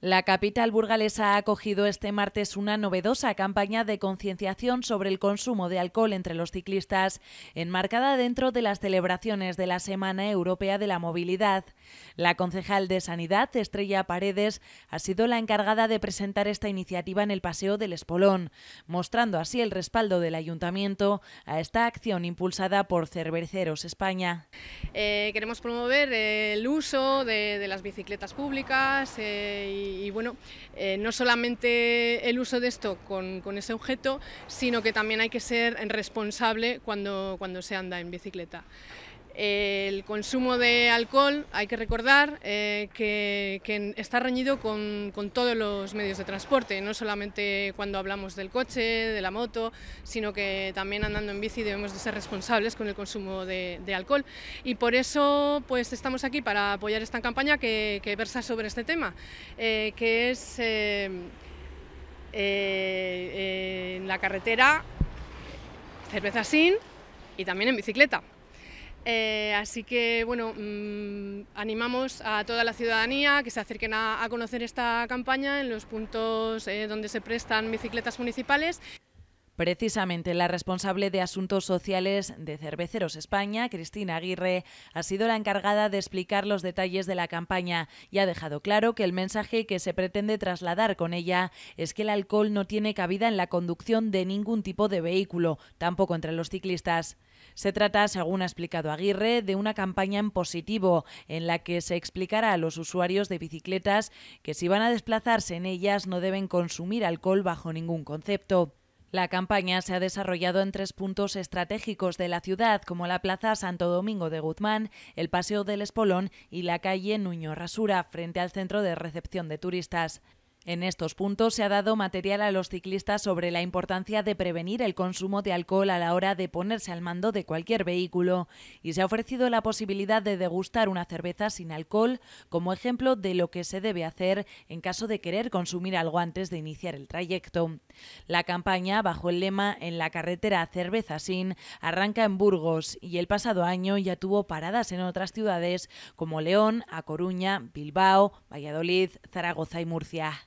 La capital burgalesa ha acogido este martes una novedosa campaña de concienciación sobre el consumo de alcohol entre los ciclistas, enmarcada dentro de las celebraciones de la Semana Europea de la Movilidad. La concejal de Sanidad, Estrella Paredes, ha sido la encargada de presentar esta iniciativa en el Paseo del Espolón, mostrando así el respaldo del Ayuntamiento a esta acción impulsada por Cerveceros España. Eh, queremos promover el uso de, las bicicletas públicas eh, y y, bueno, eh, no solamente el uso de esto con, ese objeto, sino que también hay que ser responsable cuando, cuando se anda en bicicleta. El consumo de alcohol, hay que recordar eh, que, está reñido con, todos los medios de transporte, no solamente cuando hablamos del coche, de la moto, sino que también andando en bici debemos de ser responsables con el consumo de, alcohol. Y por eso pues, estamos aquí para apoyar esta campaña que, versa sobre este tema, eh, que es eh, en la carretera cerveza sin y también en bicicleta. Eh, así que, bueno, mm, animamos a toda la ciudadanía que se acerquen a, conocer esta campaña en los puntos eh, donde se prestan bicicletas municipales. Precisamente la responsable de Asuntos Sociales de Cerveceros España, Cristina Aguirre, ha sido la encargada de explicar los detalles de la campaña y ha dejado claro que el mensaje que se pretende trasladar con ella es que el alcohol no tiene cabida en la conducción de ningún tipo de vehículo, tampoco entre los ciclistas. Se trata, según ha explicado Aguirre, de una campaña en positivo, en la que se explicará a los usuarios de bicicletas que si van a desplazarse en ellas no deben consumir alcohol bajo ningún concepto. La campaña se ha desarrollado en tres puntos estratégicos de la ciudad, como la Plaza Santo Domingo de Guzmán, el Paseo del Espolón y la calle Nuño Rasura, frente al centro de recepción de turistas. En estos puntos se ha dado material a los ciclistas sobre la importancia de prevenir el consumo de alcohol a la hora de ponerse al mando de cualquier vehículo y se ha ofrecido la posibilidad de degustar una cerveza sin alcohol como ejemplo de lo que se debe hacer en caso de querer consumir algo antes de iniciar el trayecto. La campaña, bajo el lema En la carretera cerveza sin, arranca en Burgos y el pasado año ya tuvo paradas en otras ciudades como León, A Coruña, Bilbao, Valladolid, Zaragoza y Murcia.